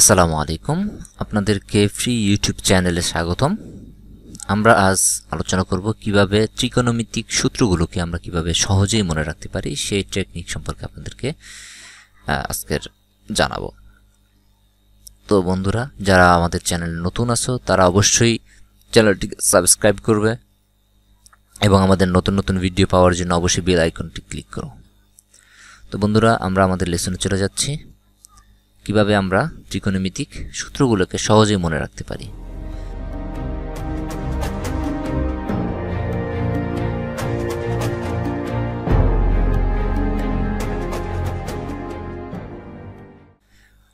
আসসালামু আলাইকুম আপনাদেরকে ফ্রি ইউটিউব চ্যানেলে স্বাগতম আমরা আজ আলোচনা করব কিভাবে ত্রিকোণমিতিক সূত্রগুলোকে আমরা কিভাবে সহজেই মনে রাখতে পারি সেই টেকনিক সম্পর্কে আপনাদেরকে আজকের জানাবো তো বন্ধুরা যারা আমাদের চ্যানেল নতুন আছো তারা অবশ্যই চ্যানেলটিকে সাবস্ক্রাইব করবে এবং আমাদের নতুন নতুন ভিডিও পাওয়ার জন্য অবশ্যই বেল আইকনটি ক্লিক করো তো বন্ধুরা আমরা আমাদের লেসনে চলে যাচ্ছি কিভাবে আমরা ত্রিকোণমিতিক সূত্রগুলোকে সহজেই মনে রাখতে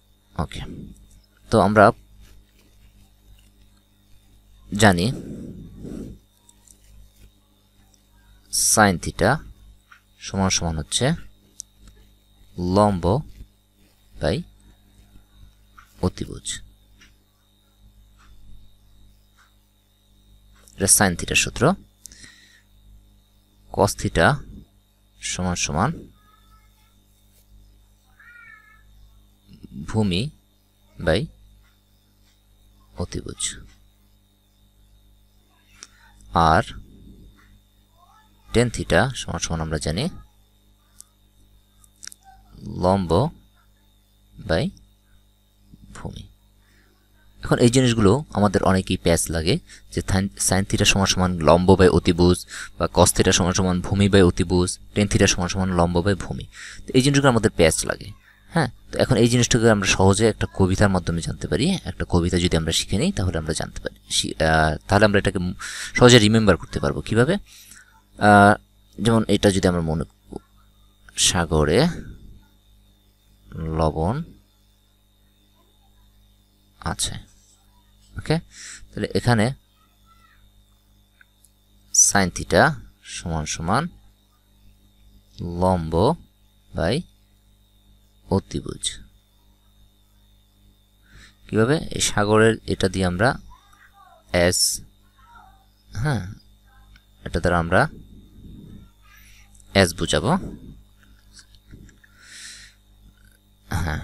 পারি ওকে তো আমরা জানি সাইন থিটা সমান সমান হচ্ছে লম্ব বাই অতিভুজ এটা সাইন থিটার সূত্র কস থিটা সমান সমান ভূমি বাই অতিভুজ আর টেন থিটা সমান সমান আমরা জানি লম্ব বাই ভূমি এখন এই জিনিসগুলো আমাদের অনেকেই প্যাচ লাগে যে সাইন থিটা সমান সমান লম্ব বাই অতিভুজ বা কস থিটা সমান সমান ভূমি বাই অতিভুজ টেন থিটা সমান সমান লম্ব বাই ভূমি তো এই জিনিসগুলো আমাদের প্যাচ লাগে হ্যাঁ তো এখন এই জিনিসটাকে আমরা সহজে একটা কবিতার মাধ্যমে জানতে পারি একটা কবিতা যদি আমরা শিখে নিই তাহলে আমরা জানতে পারি তাহলে আমরা এটাকে সহজে রিমেম্বার করতে পারবো কিভাবে যেমন এটা যদি আমরা মনে সাগরে লবণ আছে ওকে তাহলে এখানে সাইন থিটা সমান সমান লম্ব বাই অতিভুজ কীভাবে এই সাগরের এটা দিয়ে আমরা এস হ্যাঁ এটা দ্বারা আমরা এস বুঝাবো হ্যাঁ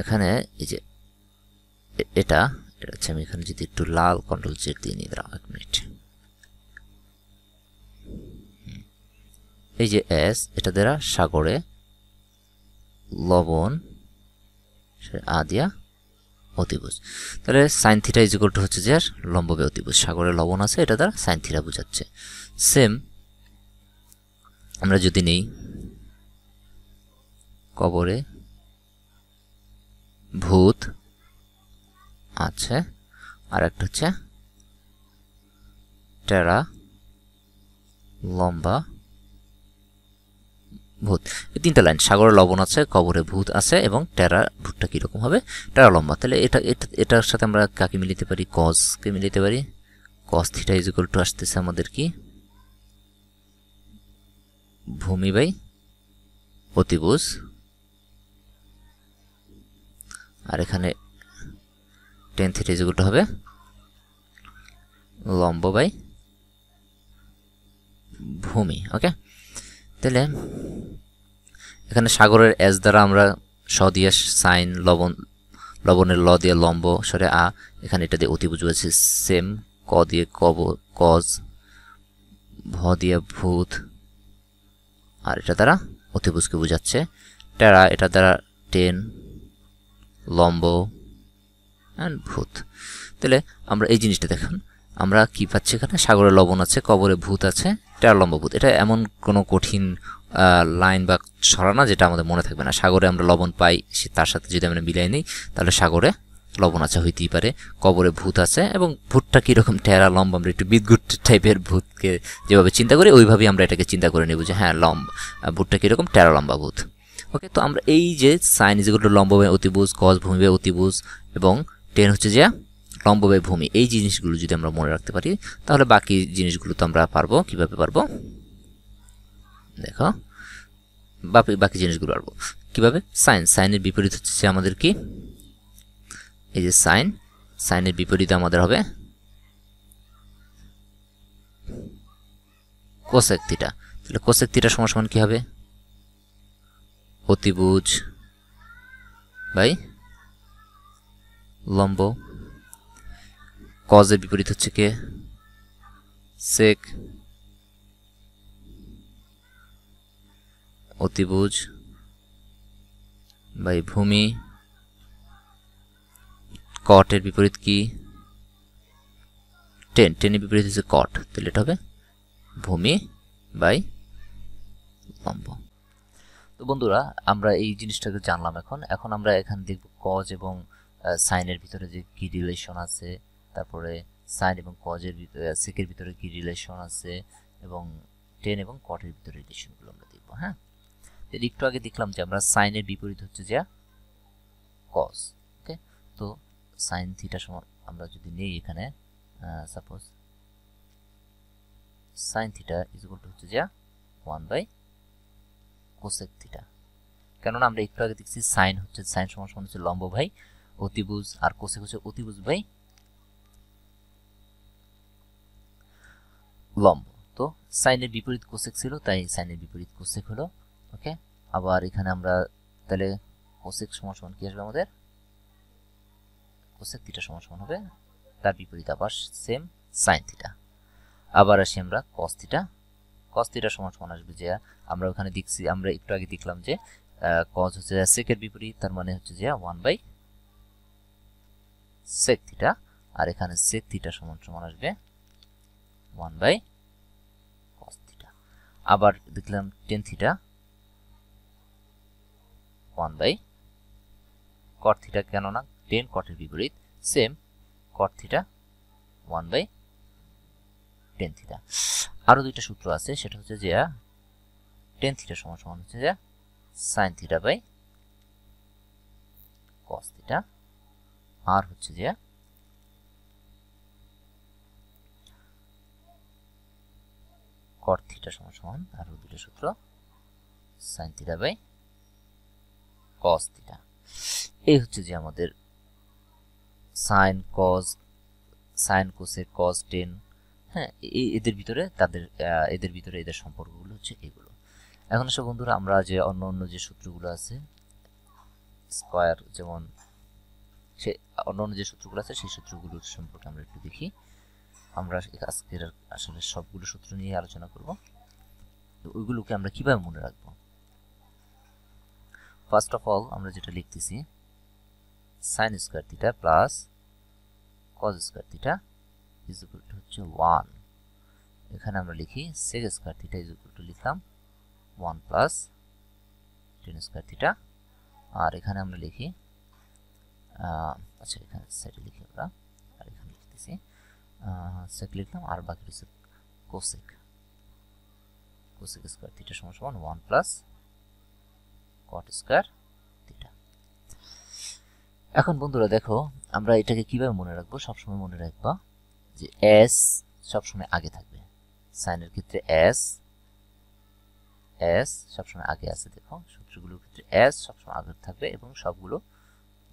এখানে এই যে এটা এটা হচ্ছে আমি এখানে যদি একটু লাল কন্ট্রোল জেড দিয়ে নিয়ে দিলাম এক মিনিট এই যে এস এটা দ্বারা সাগরে লবণ আদিয়া অতিভুজ তাহলে সাইন থিটা ইজিকল টু হচ্ছে যে লম্ববে অতিভুজ সাগরে লবণ আছে এটা দ্বারা সাইন থিটা বোঝাচ্ছে সেম আমরা যদি নেই কবরে ভূত আছে আর একটা হচ্ছে টেরা লম্বা ভূত এই তিনটা লাইন সাগরে লবণ আছে কবরে ভূত আছে এবং টেরা ভূতটা কীরকম হবে টেরা লম্বা তাহলে এটা এটার সাথে আমরা কাকে মিলিতে পারি কজকে মিলিতে পারি cos theta is equal to আসতেছে আমাদের কি ভূমি বাই অতিবুজ আর এখানে টেন থিটা ইজিকুল হবে লম্ব বাই ভূমি ওকে তাহলে এখানে সাগরের এস দ্বারা আমরা স দিয়ে সাইন লবণ লবণের ল দিয়ে লম্ব সরে আ এখানে এটা দিয়ে অতি অতিভুজ হয়েছে সেম ক দিয়ে কব কজ ভ দিয়ে ভূত আর এটা দ্বারা অতিভুজকে বোঝাচ্ছে টেরা এটা দ্বারা টেন লম্ব অ্যান্ড ভূত তাহলে আমরা এই জিনিসটা দেখুন আমরা কি পাচ্ছি এখানে সাগরে লবণ আছে কবরে ভূত আছে লম্বা ভূত এটা এমন কোনো কঠিন লাইন বা ছড়া না যেটা আমাদের মনে থাকবে না সাগরে আমরা লবণ পাই সে তার সাথে যদি আমরা মিলাই নিই তাহলে সাগরে লবণ আছে হইতেই পারে কবরে ভূত আছে এবং ভূতটা কীরকম টেরা লম্বা আমরা একটু বিদ্যুৎ টাইপের ভূতকে যেভাবে চিন্তা করি ওইভাবেই আমরা এটাকে চিন্তা করে নেব যে হ্যাঁ লম্ব ভূতটা কীরকম টেরা লম্বা ভূত ওকে তো আমরা এই যে সাইন যেগুলো লম্ব ভূমি অতিভুজ কস ভূমি অতিভুজ এবং টেন হচ্ছে যে লম্ববায়ী ভূমি এই জিনিসগুলো যদি আমরা মনে রাখতে পারি তাহলে বাকি জিনিসগুলো তো আমরা পারবো কীভাবে পারবো দেখো বাকি বাকি জিনিসগুলো পারবো কীভাবে সাইন সাইনের বিপরীত হচ্ছে যে আমাদের কি এই যে সাইন সাইনের বিপরীত আমাদের হবে কোসেক তাহলে কোসেক থিটা সমান সমান কী হবে অতিভুজ বাই লম্ব কজের বিপরীত হচ্ছে কে সেক অতিভুজ বাই ভূমি কটের বিপরীত কি টেন টেনের বিপরীত হচ্ছে কট তাহলে এটা হবে ভূমি বাই লম্ব তো বন্ধুরা আমরা এই জিনিসটাকে জানলাম এখন এখন আমরা এখান দেখব কজ এবং সাইনের ভিতরে যে কি রিলেশন আছে তারপরে সাইন এবং কজের ভিতরে সেকের ভিতরে কি রিলেশন আছে এবং টেন এবং কটের ভিতরে রিলেশনগুলো আমরা দেখব হ্যাঁ একটু আগে দেখলাম যে আমরা সাইনের বিপরীত হচ্ছে যে কজ ওকে তো সাইন থিটা সমান আমরা যদি নেই এখানে suppose sine theta is equal to হচ্ছে যে ওয়ান বাই কোসেক থিটা কেননা আমরা একটু আগে দেখছি সাইন হচ্ছে সাইন সমান সমান হচ্ছে লম্ব ভাই অতিবুজ আর কোষে কোষে অতিবুজ ভাই লম্ব তো সাইনের বিপরীত কোষেক ছিল তাই সাইনের বিপরীত কোষেক হলো ওকে আবার এখানে আমরা তাহলে কোষেক সমান সমান কি আসবে আমাদের কোষেক থিটা সমান সমান হবে তার বিপরীত আবার সেম সাইন থিটা আবার আসি আমরা কস থিটা কস থিটা সমান সমান আসবে যে আমরা ওখানে দেখছি আমরা একটু আগে দেখলাম যে কস হচ্ছে সেকের বিপরীত তার মানে হচ্ছে যে ওয়ান বাই sec থিটা আর এখানে sec থিটা সমান সমান আসবে ওয়ান বাই কস থিটা আবার দেখলাম টেন থিটা ওয়ান বাই কেন না কেননা টেন এর বিপরীত same cot theta one by tan theta আরও দুইটা সূত্র আছে সেটা হচ্ছে যে টেন থিটা সমান সমান হচ্ছে যে sine theta by cos theta আর হচ্ছে যে কর্থিটা সমান সমান আর দুটো সূত্র sine theta by cos theta এই হচ্ছে যে আমাদের sine cos sine cosec cos tan হ্যাঁ এদের ভিতরে তাদের এদের ভিতরে এদের সম্পর্কগুলো হচ্ছে এগুলো এখন আসলে বন্ধুরা আমরা যে অন্য অন্য যে সূত্রগুলো আছে স্কোয়ার যেমন সে অন্যান্য যে সূত্রগুলো আছে সেই সূত্রগুলো সম্পর্কে আমরা একটু দেখি আমরা আজকের আসলে সবগুলো সূত্র নিয়ে আলোচনা করব তো ওইগুলোকে আমরা কিভাবে মনে রাখবো ফার্স্ট অফ অল আমরা যেটা লিখতেছি sine square theta plus cos square theta is to হচ্ছে ওয়ান এখানে আমরা লিখি sec square theta is to লিখলাম one plus tan square theta আর এখানে আমরা লিখি আচ্ছা এখানে সেটা লিখি আমরা আর এখানে লিখতেছি সেট লিখলাম আর বাকি রয়েছে কোসেক কোসেক স্কোয়ার থিটা সমান সমান one plus cot square theta এখন বন্ধুরা দেখো আমরা এটাকে কিভাবে মনে রাখবো সবসময় মনে রাখবা যে এস সবসময় আগে থাকবে সাইনের ক্ষেত্রে এস এস সবসময় আগে আছে দেখো সূত্রগুলোর ক্ষেত্রে এস সবসময় আগে থাকবে এবং সবগুলো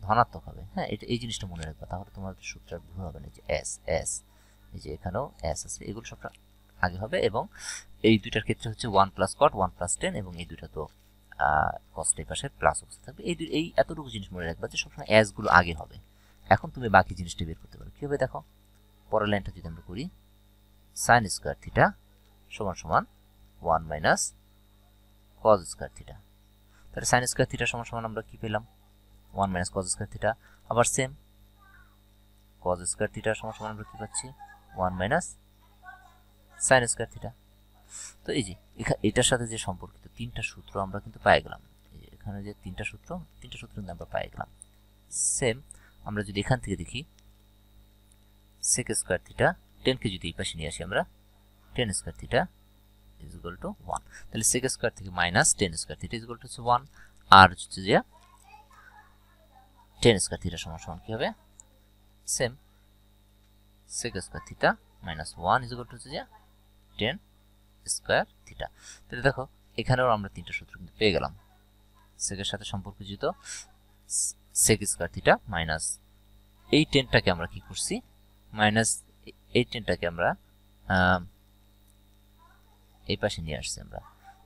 ধনাত্মক হবে হ্যাঁ এটা এই জিনিসটা মনে রাখবা তাহলে তোমার সূত্রের ভুল হবে না যে এস এস এই যে এখানেও এস আছে এগুলো সবটা আগে হবে এবং এই দুইটার ক্ষেত্রে হচ্ছে one plus cot one plus tan এবং এই দুইটা তো কস্টের পাশে প্লাস অবস্থা থাকবে এই এই এতটুকু জিনিস মনে রাখবা যে সবসময় অ্যাসগুলো আগে হবে এখন তুমি বাকি জিনিসটা বের করতে পারো কীভাবে দেখো পরের লাইনটা যদি আমরা করি সাইন স্কোয়ার থিটা সমান সমান one minus cos square theta তাহলে সাইন স্কোয়ার থিটা সমান সমান আমরা কী পেলাম one minus cos square theta আবার সেম কজ স্কোয়ার থিটার সমান সমান আমরা কী পাচ্ছি one minus sine square theta তো এই যে এটার সাথে যে সম্পর্কিত তিনটা সূত্র আমরা কিন্তু পাই গেলাম এখানে যে তিনটা সূত্র তিনটা সূত্র কিন্তু আমরা পাই গেলাম সেম আমরা যদি এখান থেকে দেখি সেক স্কোয়ার থিটা টেনকে যদি এই পাশে নিয়ে আসি আমরা tan square theta is equal to one তাহলে সেক স্কোয়ার থেকে minus tan square theta is equal to হচ্ছে ওয়ান আর হচ্ছে যে টেন স্কোয়ার থিটা সমান সমান কী হবে same sec square theta minus one is to হচ্ছে যে টেন স্কোয়ার থিটা তাহলে দেখো এখানেও আমরা তিনটা সূত্র কিন্তু পেয়ে গেলাম সেকের সাথে সম্পর্কযুক্ত সেক স্কোয়ার থিটা মাইনাস এই টেনটাকে আমরা কি করছি মাইনাস এই টেনটাকে আমরা এই পাশে নিয়ে আসছি আমরা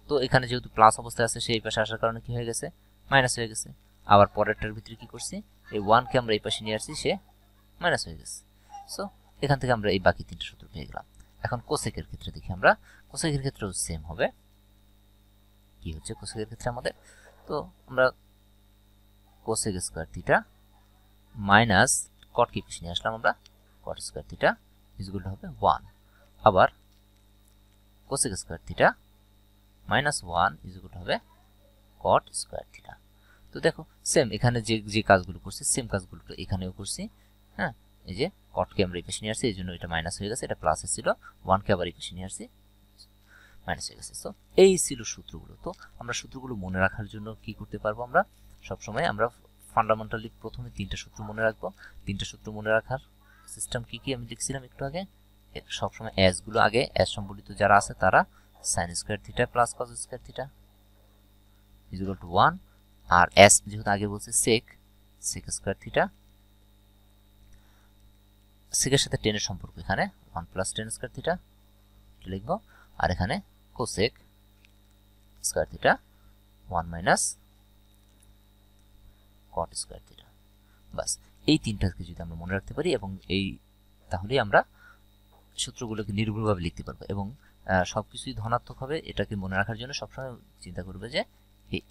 তো এখানে যেহেতু প্লাস অবস্থায় আছে সেই পাশে আসার কারণে কি হয়ে গেছে মাইনাস হয়ে গেছে আবার পরেরটার ভিতরে কী করছি এই ওয়ানকে আমরা এই পাশে নিয়ে আসছি সে মাইনাস হয়ে গেছে সো এখান থেকে আমরা এই বাকি তিনটা সূত্র পেয়ে গেলাম এখন কোসেকের ক্ষেত্রে দেখি আমরা কোসেকের ক্ষেত্রেও সেম হবে কি হচ্ছে কোসেকের ক্ষেত্রে আমাদের তো আমরা cosec square theta minus cot পিছিয়ে নিয়ে আসলাম আমরা কট স্কোয়ার থিটা ইজগুল হবে ওয়ান আবার cosec square theta minus one is equal হবে কট স্কোয়ার থিটা তো দেখো সেম এখানে যে যে কাজগুলো করছি সেম কাজগুলো এখানেও করছি হ্যাঁ এই যে কটকে আমরা ইকুয়েশন নিয়ে আসছি এই জন্য এটা মাইনাস হয়ে গেছে এটা প্লাস এসেছিল ওয়ানকে আবার ইকুয়েশন নিয়ে আসছি মাইনাস হয়ে গেছে তো এই ছিল সূত্রগুলো তো আমরা সূত্রগুলো মনে রাখার জন্য কি করতে পারবো আমরা সবসময় আমরা ফান্ডামেন্টালি প্রথমে তিনটা সূত্র মনে রাখবো তিনটা সূত্র মনে রাখার সিস্টেম কি কি আমি লিখছিলাম একটু আগে সবসময় অ্যাসগুলো আগে অ্যাস সম্বলিত যারা আছে তারা sine square theta plus cos square theta is equal to one আর এস যেহেতু আগে বলছে সেক সেক স্কোয়ার থিটা সেকের সাথে টেনের সম্পর্ক এখানে one plus tan square theta লিখব আর এখানে cosec square theta one minus cot square theta বাস এই তিনটাকে যদি আমরা মনে রাখতে পারি এবং এই তাহলেই আমরা সূত্রগুলোকে নির্ভুলভাবে লিখতে পারবো এবং সব কিছুই ধনাত্মক হবে এটাকে মনে রাখার জন্য সবসময় চিন্তা করবে যে এই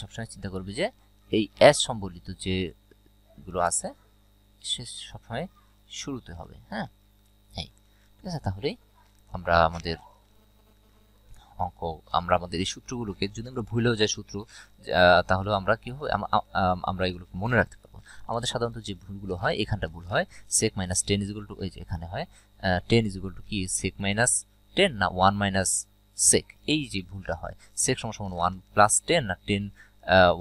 সবসময় চিন্তা করবে যে এই অ্যাস সম্বলিত যেগুলো আছে সে সবসময় শুরুতে হবে হ্যাঁ এই ঠিক আছে তাহলেই আমরা আমাদের অঙ্ক আমরা আমাদের এই সূত্রগুলোকে যদি আমরা ভুলেও যাই সূত্র তাহলেও আমরা কী হবে আমরা এগুলোকে মনে রাখতে পারবো আমাদের সাধারণত যে ভুলগুলো হয় এখানটা ভুল হয় sec minus tan is equal to এই যে এখানে হয় টেন ইজিকুয়াল টু কি সেক মাইনাস টেন না ওয়ান মাইনাস সেক এই যে ভুলটা হয় সেক সমান সমান ওয়ান প্লাস টেন আর টেন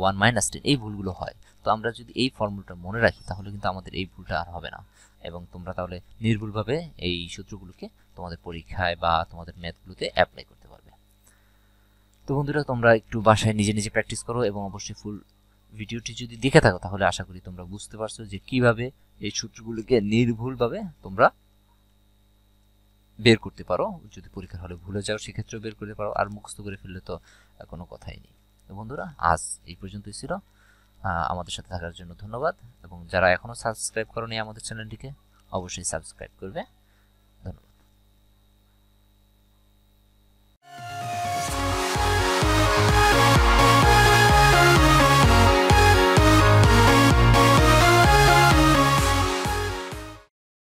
ওয়ান মাইনাস টেন এই ভুলগুলো হয় তো আমরা যদি এই ফর্মুলাটা মনে রাখি তাহলে কিন্তু আমাদের এই ভুলটা আর হবে না এবং তোমরা তাহলে নির্ভুলভাবে এই সূত্রগুলোকে তোমাদের পরীক্ষায় বা তোমাদের ম্যাথগুলোতে অ্যাপ্লাই করতে পারবে তো বন্ধুরা তোমরা একটু বাসায় নিজে নিজে প্র্যাকটিস করো এবং অবশ্যই ফুল ভিডিওটি যদি দেখে থাকো তাহলে আশা করি তোমরা বুঝতে পারছো যে কিভাবে এই সূত্রগুলোকে নির্ভুলভাবে তোমরা বের করতে পারো যদি পরীক্ষার হলে ভুলে যাও সেক্ষেত্রেও বের করতে পারো আর মুখস্থ করে ফেললে তো কোনো কথাই নেই তো বন্ধুরা আজ এই পর্যন্তই ছিল আমাদের সাথে থাকার জন্য ধন্যবাদ এবং যারা এখনও সাবস্ক্রাইব করনি আমাদের চ্যানেলটিকে অবশ্যই সাবস্ক্রাইব করবে